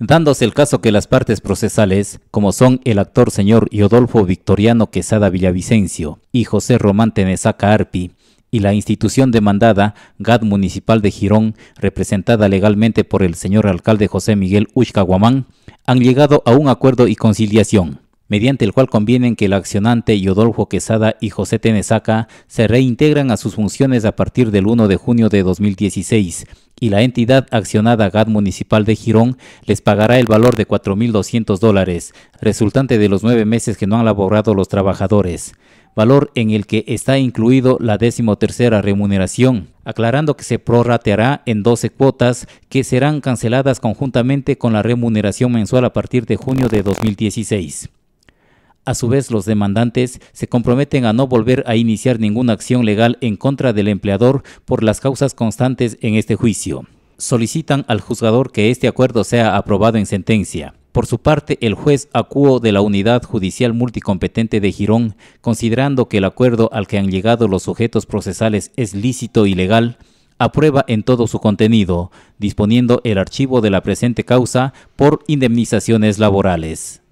dándose el caso que las partes procesales, como son el actor señor Iodolfo Victoriano Quesada Villavicencio y José Román Tenesaca Arpi, y la institución demandada, GAD Municipal de Girón, representada legalmente por el señor alcalde José Miguel Uchcaguamán, han llegado a un acuerdo y conciliación mediante el cual convienen que el accionante Yodolfo Quesada y José Tenezaca se reintegran a sus funciones a partir del 1 de junio de 2016 y la entidad accionada GAD Municipal de Girón les pagará el valor de 4.200 dólares, resultante de los nueve meses que no han laborado los trabajadores valor en el que está incluido la decimotercera remuneración, aclarando que se prorrateará en 12 cuotas que serán canceladas conjuntamente con la remuneración mensual a partir de junio de 2016. A su vez, los demandantes se comprometen a no volver a iniciar ninguna acción legal en contra del empleador por las causas constantes en este juicio. Solicitan al juzgador que este acuerdo sea aprobado en sentencia. Por su parte, el juez acuo de la Unidad Judicial Multicompetente de Girón, considerando que el acuerdo al que han llegado los sujetos procesales es lícito y legal, aprueba en todo su contenido, disponiendo el archivo de la presente causa por indemnizaciones laborales.